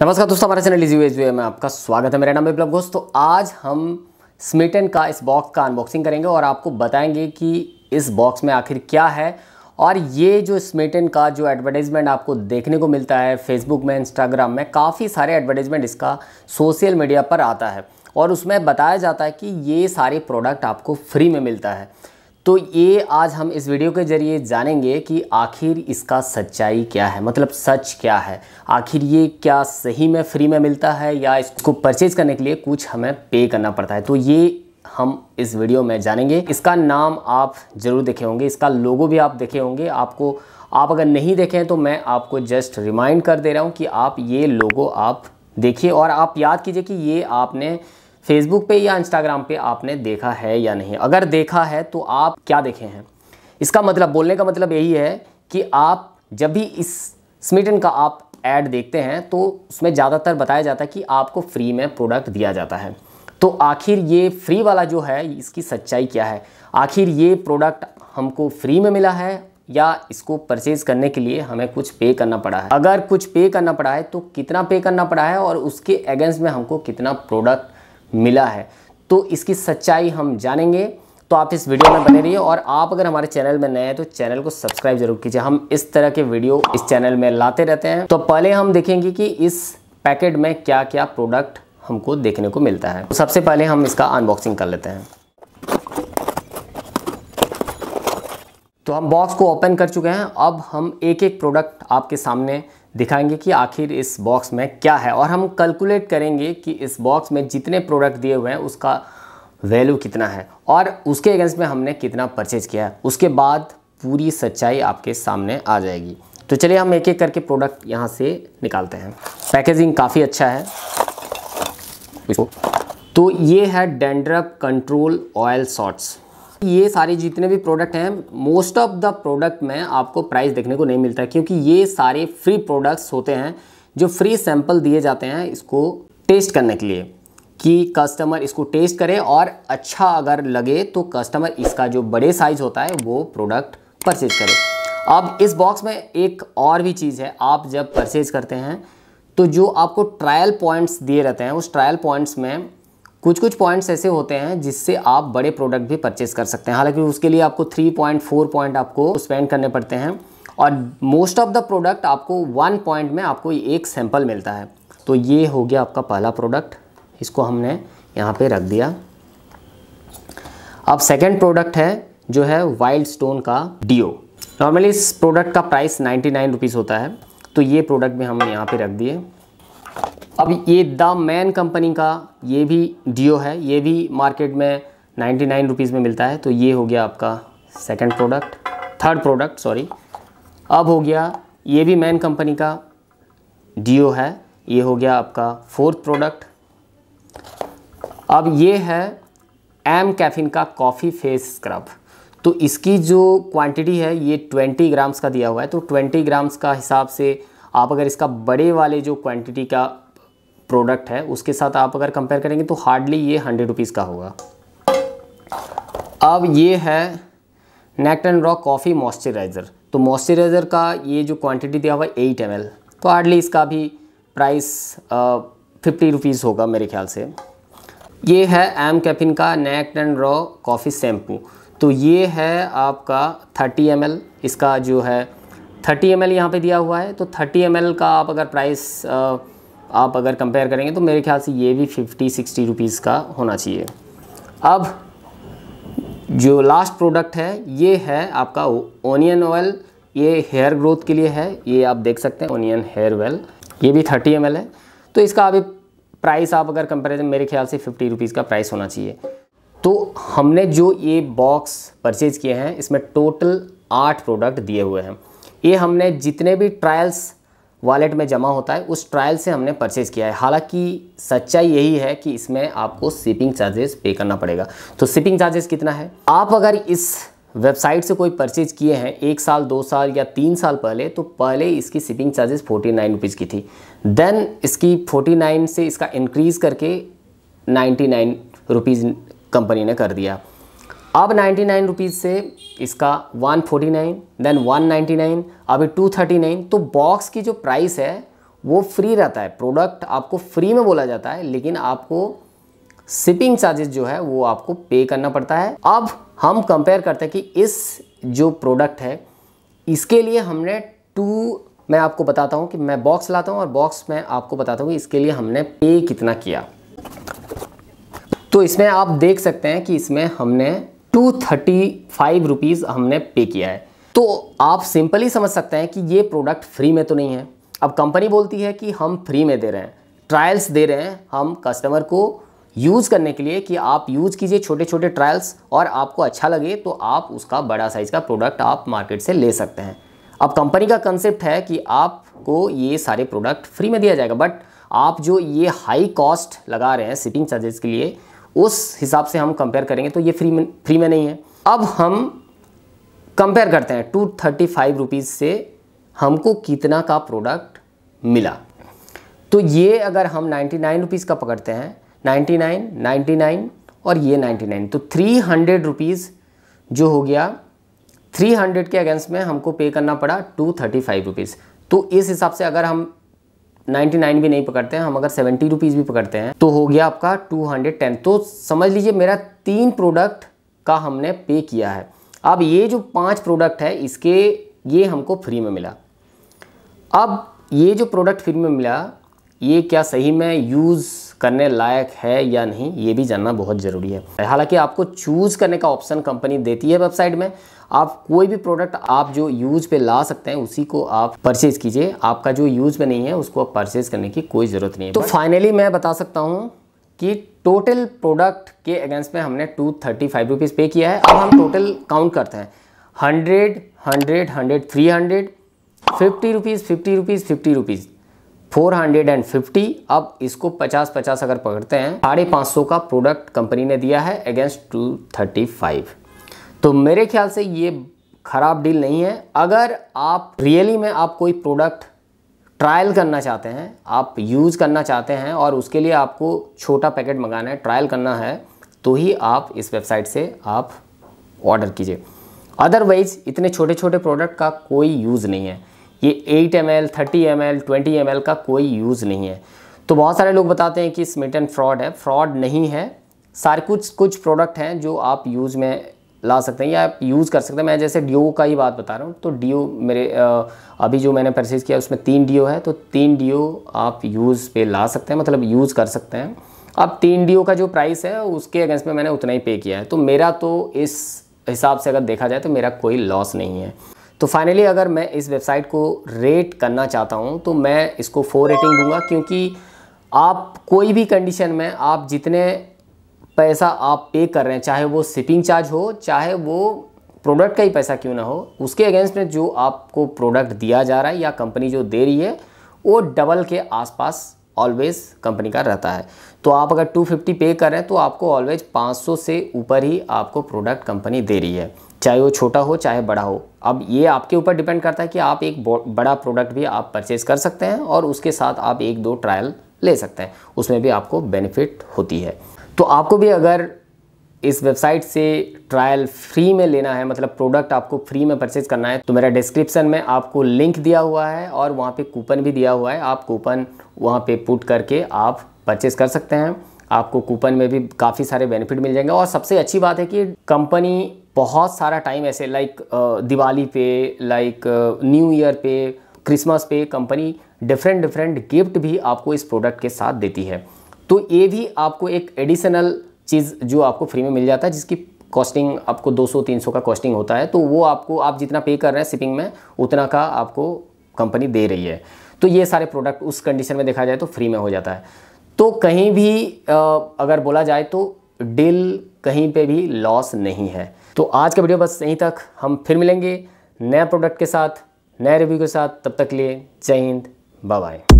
नमस्कार दोस्तों हमारे चैनल इजी वेज में आपका स्वागत है मेरा नाम विप्लब घोष तो आज हम स्मिटन का इस बॉक्स का अनबॉक्सिंग करेंगे और आपको बताएंगे कि इस बॉक्स में आखिर क्या है और ये जो स्मिटन का जो एडवर्टाइजमेंट आपको देखने को मिलता है फेसबुक में इंस्टाग्राम में काफ़ी सारे एडवर्टाइजमेंट इसका सोशल मीडिया पर आता है और उसमें बताया जाता है कि ये सारे प्रोडक्ट आपको फ्री में मिलता है तो ये आज हम इस वीडियो के ज़रिए जानेंगे कि आखिर इसका सच्चाई क्या है मतलब सच क्या है आखिर ये क्या सही में फ्री में मिलता है या इसको परचेज़ करने के लिए कुछ हमें पे करना पड़ता है तो ये हम इस वीडियो में जानेंगे इसका नाम आप ज़रूर देखे होंगे इसका लोगो भी आप देखे होंगे आपको आप अगर नहीं देखें तो मैं आपको जस्ट रिमाइंड कर दे रहा हूँ कि आप ये लोगो आप देखिए और आप याद कीजिए कि ये आपने फेसबुक पे या इंस्टाग्राम पे आपने देखा है या नहीं अगर देखा है तो आप क्या देखे हैं इसका मतलब बोलने का मतलब यही है कि आप जब भी इस स्मिटन का आप ऐड देखते हैं तो उसमें ज़्यादातर बताया जाता है कि आपको फ्री में प्रोडक्ट दिया जाता है तो आखिर ये फ्री वाला जो है इसकी सच्चाई क्या है आखिर ये प्रोडक्ट हमको फ्री में मिला है या इसको परचेज करने के लिए हमें कुछ पे करना पड़ा है अगर कुछ पे करना पड़ा है तो कितना पे करना पड़ा है और उसके अगेंस्ट में हमको कितना प्रोडक्ट मिला है तो इसकी सच्चाई हम जानेंगे तो आप इस वीडियो में बने रहिए और आप अगर हमारे चैनल में नए हैं तो चैनल को सब्सक्राइब जरूर कीजिए हम इस तरह के वीडियो इस चैनल में लाते रहते हैं तो पहले हम देखेंगे कि इस पैकेट में क्या क्या प्रोडक्ट हमको देखने को मिलता है तो सबसे पहले हम इसका अनबॉक्सिंग कर लेते हैं तो हम बॉक्स को ओपन कर चुके हैं अब हम एक एक प्रोडक्ट आपके सामने दिखाएंगे कि आखिर इस बॉक्स में क्या है और हम कैलकुलेट करेंगे कि इस बॉक्स में जितने प्रोडक्ट दिए हुए हैं उसका वैल्यू कितना है और उसके अगेंस्ट में हमने कितना परचेज किया है उसके बाद पूरी सच्चाई आपके सामने आ जाएगी तो चलिए हम एक एक करके प्रोडक्ट यहाँ से निकालते हैं पैकेजिंग काफ़ी अच्छा है तो ये है डेंड्रप कंट्रोल ऑयल सॉट्स ये सारे जितने भी प्रोडक्ट हैं मोस्ट ऑफ द प्रोडक्ट में आपको प्राइस देखने को नहीं मिलता है क्योंकि ये सारे फ्री प्रोडक्ट्स होते हैं जो फ्री सैंपल दिए जाते हैं इसको टेस्ट करने के लिए कि कस्टमर इसको टेस्ट करे और अच्छा अगर लगे तो कस्टमर इसका जो बड़े साइज होता है वो प्रोडक्ट परचेज करे अब इस बॉक्स में एक और भी चीज़ है आप जब परचेज करते हैं तो जो आपको ट्रायल पॉइंट्स दिए रहते हैं उस ट्रायल पॉइंट्स में कुछ कुछ पॉइंट्स ऐसे होते हैं जिससे आप बड़े प्रोडक्ट भी परचेस कर सकते हैं हालांकि उसके लिए आपको थ्री पॉइंट फोर पॉइंट आपको स्पेंड करने पड़ते हैं और मोस्ट ऑफ द प्रोडक्ट आपको वन पॉइंट में आपको एक सैंपल मिलता है तो ये हो गया आपका पहला प्रोडक्ट इसको हमने यहाँ पे रख दिया अब सेकेंड प्रोडक्ट है जो है वाइल्ड स्टोन का डीओ नॉर्मली इस प्रोडक्ट का प्राइस नाइन्टी नाइन होता है तो ये प्रोडक्ट भी हम यहाँ पे रख दिए अब ये द मैन कंपनी का ये भी डिओ है ये भी मार्केट में नाइन्टी नाइन रुपीज़ में मिलता है तो ये हो गया आपका second product third product sorry अब हो गया ये भी मैन कंपनी का डिओ है ये हो गया आपका फोर्थ प्रोडक्ट अब ये है एम कैफिन का कॉफ़ी फेस स्क्रब तो इसकी जो क्वांटिटी है ये 20 ग्राम्स का दिया हुआ है तो 20 ग्राम्स का हिसाब से आप अगर इसका बड़े वाले जो क्वांटिटी का प्रोडक्ट है उसके साथ आप अगर कंपेयर करेंगे तो हार्डली ये हंड्रेड रुपीज़ का होगा अब ये है naked and raw coffee moisturiser तो मॉइस्चराइज़र का ये जो क्वांटिटी दिया हुआ है एट एम तो हार्डली इसका भी प्राइस फिफ्टी रुपीज़ होगा मेरे ख्याल से ये है एम कैफिन का naked and raw coffee shampoo तो ये है आपका थर्टी एम इसका जो है थर्टी एम एल यहाँ पर दिया हुआ है तो थर्टी एम एल का आप अगर प्राइस आप अगर कंपेयर करेंगे तो मेरे ख्याल से ये भी फिफ्टी सिक्सटी रुपीज़ का होना चाहिए अब जो लास्ट प्रोडक्ट है ये है आपका ओनियन ऑयल ये हेयर ग्रोथ के लिए है ये आप देख सकते हैं ओनियन हेयर ऑयल ये भी थर्टी एम है तो इसका अभी प्राइस आप अगर कंपेरिजन मेरे ख्याल से फिफ्टी रुपीज़ का प्राइस होना चाहिए तो हमने जो ये बॉक्स परचेज़ किए हैं इसमें टोटल आठ प्रोडक्ट दिए हुए हैं ये हमने जितने भी ट्रायल्स वॉलेट में जमा होता है उस ट्रायल से हमने परचेज़ किया है हालांकि सच्चाई यही है कि इसमें आपको शिपिंग चार्जेस पे करना पड़ेगा तो शिपिंग चार्जेस कितना है आप अगर इस वेबसाइट से कोई परचेज किए हैं एक साल दो साल या तीन साल पहले तो पहले इसकी shipping charges forty nine rupees की थी देन इसकी फोर्टी नाइन से इसका इंक्रीज़ करके नाइन्टी नाइन रुपीज़ कंपनी ने कर दिया अब नाइन्टी नाइन रुपीज़ से इसका one forty nine then one ninety nine अभी टू थर्टी नाइन तो बॉक्स की जो प्राइस है वो फ्री रहता है प्रोडक्ट आपको फ्री में बोला जाता है लेकिन आपको शिपिंग चार्जेस जो है वो आपको पे करना पड़ता है अब हम कंपेयर करते हैं कि इस जो प्रोडक्ट है इसके लिए हमने टू मैं आपको बताता हूँ कि मैं बॉक्स लाता हूँ और बॉक्स में आपको बताता हूँ कि इसके लिए हमने पे कितना किया तो इसमें आप देख सकते हैं कि इसमें हमने टू थर्टी फाइव रुपीज़ हमने पे किया है तो आप सिंपली समझ सकते हैं कि ये प्रोडक्ट फ्री में तो नहीं है अब कंपनी बोलती है कि हम फ्री में दे रहे हैं ट्रायल्स दे रहे हैं हम कस्टमर को यूज़ करने के लिए कि आप यूज़ कीजिए छोटे छोटे ट्रायल्स और आपको अच्छा लगे तो आप उसका बड़ा साइज़ का प्रोडक्ट आप मार्केट से ले सकते हैं अब कंपनी का कंसेप्ट है कि आपको ये सारे प्रोडक्ट फ्री में दिया जाएगा बट आप जो ये हाई कॉस्ट लगा रहे हैं शिपिंग चार्जेस के लिए उस हिसाब से हम कंपेयर करेंगे तो ये फ्री में फ्री में नहीं है अब हम कंपेयर करते हैं टू थर्टी फाइव रुपीज़ से हमको कितना का प्रोडक्ट मिला तो ये अगर हम नाइन्टी नाइन रुपीज़ का पकड़ते हैं नाइन्टी नाइन नाइन्टी नाइन और ये नाइन्टी नाइन तो थ्री हंड्रेड रुपीज़ जो हो गया थ्री हंड्रेड के अगेंस्ट में हमको पे करना पड़ा टू थर्टी फाइव रुपीज़ तो इस हिसाब से अगर हम नाइन्टी नाइन भी नहीं पकड़ते हैं हम अगर सेवेंटी रुपीज़ भी पकड़ते हैं तो हो गया आपका टू हंड्रेड टेन तो समझ लीजिए मेरा तीन प्रोडक्ट का हमने पे किया है अब ये जो पांच प्रोडक्ट है इसके ये हमको फ्री में मिला अब ये जो प्रोडक्ट फ्री में मिला ये क्या सही में यूज़ करने लायक है या नहीं ये भी जानना बहुत ज़रूरी है हालांकि आपको चूज़ करने का ऑप्शन कंपनी देती है वेबसाइट में आप कोई भी प्रोडक्ट आप जो यूज़ पे ला सकते हैं उसी को आप परचेज़ कीजिए आपका जो यूज़ में नहीं है उसको आप परचेज़ करने की कोई ज़रूरत नहीं है तो फाइनली मैं बता सकता हूँ कि टोटल प्रोडक्ट के अगेंस्ट में हमने टू थर्टी फाइव रुपीज़ पे किया है अब हम टोटल काउंट करते हैं hundred hundred hundred three hundred fifty rupees fifty rupees fifty rupees 450 अब इसको 50 50 अगर पकड़ते हैं साढ़े पाँच सौ का प्रोडक्ट कंपनी ने दिया है अगेंस्ट 235 तो मेरे ख्याल से ये ख़राब डील नहीं है अगर आप रियली में आप कोई प्रोडक्ट ट्रायल करना चाहते हैं आप यूज़ करना चाहते हैं और उसके लिए आपको छोटा पैकेट मंगाना है ट्रायल करना है तो ही आप इस वेबसाइट से आप ऑर्डर कीजिए अदरवाइज़ इतने छोटे छोटे प्रोडक्ट का कोई यूज़ नहीं है ये 8 M L thirty M L twenty M L का कोई यूज़ नहीं है तो बहुत सारे लोग बताते हैं कि स्मिटन फ्रॉड है फ्रॉड नहीं है सारे कुछ कुछ प्रोडक्ट हैं जो आप यूज़ में ला सकते हैं या आप यूज़ कर सकते हैं मैं जैसे डीओ का ही बात बता रहा हूँ तो डीओ मेरे अभी जो मैंने परचेज़ किया उसमें तीन डीओ है तो तीन डीओ आप यूज़ पे ला सकते हैं मतलब यूज़ कर सकते हैं अब तीन डीओ का जो प्राइस है उसके अगेंस्ट में मैंने उतना ही पे किया है तो मेरा तो इस हिसाब से अगर देखा जाए तो मेरा कोई लॉस नहीं है तो फाइनली अगर मैं इस वेबसाइट को रेट करना चाहता हूँ तो मैं इसको फोर रेटिंग दूंगा क्योंकि आप कोई भी कंडीशन में आप जितने पैसा आप पे कर रहे हैं चाहे वो शिपिंग चार्ज हो चाहे वो प्रोडक्ट का ही पैसा क्यों ना हो उसके अगेंस्ट में जो आपको प्रोडक्ट दिया जा रहा है या कंपनी जो दे रही है वो डबल के आसपास ऑलवेज़ कंपनी का रहता है तो आप अगर 250 पे करें तो आपको ऑलवेज 500 से ऊपर ही आपको प्रोडक्ट कंपनी दे रही है चाहे वो छोटा हो चाहे बड़ा हो अब ये आपके ऊपर डिपेंड करता है कि आप एक बड़ा प्रोडक्ट भी आप परचेज कर सकते हैं और उसके साथ आप एक दो ट्रायल ले सकते हैं उसमें भी आपको बेनिफिट होती है तो आपको भी अगर इस वेबसाइट से ट्रायल फ्री में लेना है मतलब प्रोडक्ट आपको फ्री में परचेज करना है तो मेरा डिस्क्रिप्शन में आपको लिंक दिया हुआ है और वहाँ पे कूपन भी दिया हुआ है आप कूपन वहाँ पे पुट करके आप परचेज कर सकते हैं आपको कूपन में भी काफ़ी सारे बेनिफिट मिल जाएंगे और सबसे अच्छी बात है कि कंपनी बहुत सारा टाइम ऐसे लाइक दिवाली पे लाइक न्यू ईयर पे क्रिसमस पे कंपनी डिफरेंट डिफरेंट गिफ्ट भी आपको इस प्रोडक्ट के साथ देती है तो ये भी आपको एक एडिशनल चीज़ जो आपको फ्री में मिल जाता है जिसकी कॉस्टिंग आपको 200-300 का कॉस्टिंग होता है तो वो आपको आप जितना पे कर रहे हैं शिपिंग में उतना का आपको कंपनी दे रही है तो ये सारे प्रोडक्ट उस कंडीशन में देखा जाए तो फ्री में हो जाता है तो कहीं भी अगर बोला जाए तो डील कहीं पे भी लॉस नहीं है तो आज का वीडियो बस यहीं तक हम फिर मिलेंगे नया प्रोडक्ट के साथ नए रिव्यू के साथ तब तक लिए जय हिंद बाय बाय